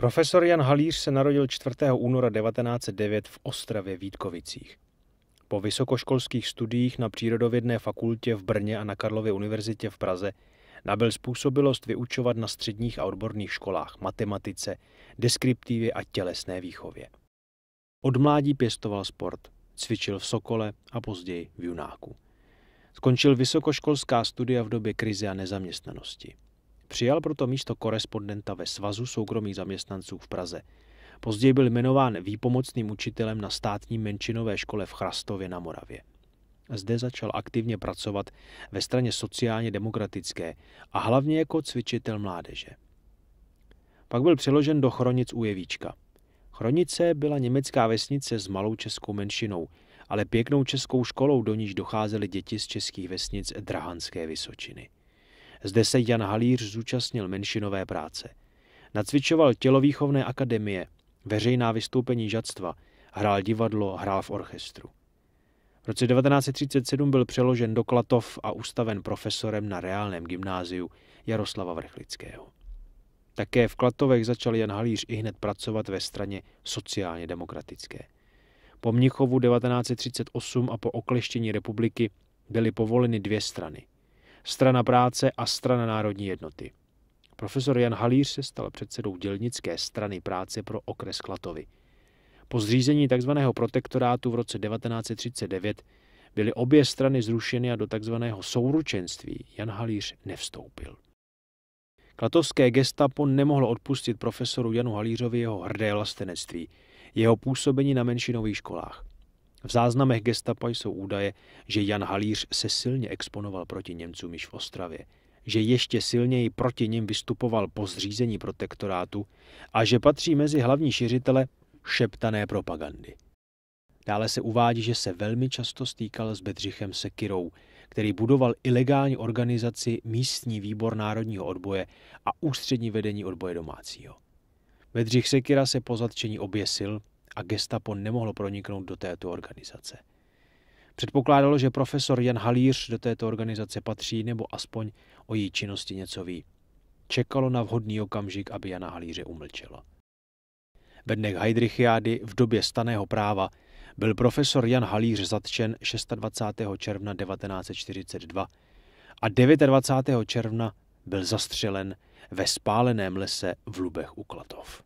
Profesor Jan Halíř se narodil 4. února 1909 v Ostravě Vítkovicích. Po vysokoškolských studiích na Přírodovědné fakultě v Brně a na Karlově univerzitě v Praze nabyl způsobilost vyučovat na středních a odborných školách matematice, deskriptivě a tělesné výchově. Od mládí pěstoval sport, cvičil v Sokole a později v Junáku. Skončil vysokoškolská studia v době krize a nezaměstnanosti. Přijal proto místo korespondenta ve Svazu soukromých zaměstnanců v Praze. Později byl jmenován výpomocným učitelem na státní menšinové škole v Chrastově na Moravě. Zde začal aktivně pracovat ve straně sociálně demokratické a hlavně jako cvičitel mládeže. Pak byl přeložen do Chronic u Jevíčka. Chronice byla německá vesnice s malou českou menšinou, ale pěknou českou školou, do níž docházely děti z českých vesnic Drahanské Vysočiny. Zde se Jan Halíř zúčastnil menšinové práce. Nacvičoval tělovýchovné akademie, veřejná vystoupení žadstva, hrál divadlo, hrál v orchestru. V roce 1937 byl přeložen do Klatov a ustaven profesorem na reálném gymnáziu Jaroslava Vrchlického. Také v Klatovech začal Jan Halíř i hned pracovat ve straně sociálně demokratické. Po Mnichovu 1938 a po okleštění republiky byly povoleny dvě strany – strana práce a strana národní jednoty. Profesor Jan Halíř se stal předsedou dělnické strany práce pro okres Klatovy. Po zřízení tzv. protektorátu v roce 1939 byly obě strany zrušeny a do tzv. souručenství Jan Halíř nevstoupil. Klatovské gestapo nemohlo odpustit profesoru Janu Halířovi jeho hrdé lastenectví, jeho působení na menšinových školách. V záznamech gestapa jsou údaje, že Jan Halíř se silně exponoval proti Němcům již v Ostravě, že ještě silněji proti ním vystupoval po zřízení protektorátu a že patří mezi hlavní šiřitele šeptané propagandy. Dále se uvádí, že se velmi často stýkal s Bedřichem Sekirou, který budoval ilegální organizaci místní výbor národního odboje a ústřední vedení odboje domácího. Bedřich Sekira se po zatčení oběsil a gestapo nemohlo proniknout do této organizace. Předpokládalo, že profesor Jan Halíř do této organizace patří nebo aspoň o její činnosti něco ví. Čekalo na vhodný okamžik, aby Jana Halíře umlčelo. Ve dnech Heidrichiády v době staného práva byl profesor Jan Halíř zatčen 26. června 1942 a 29. června byl zastřelen ve spáleném lese v Lubech u Klatov.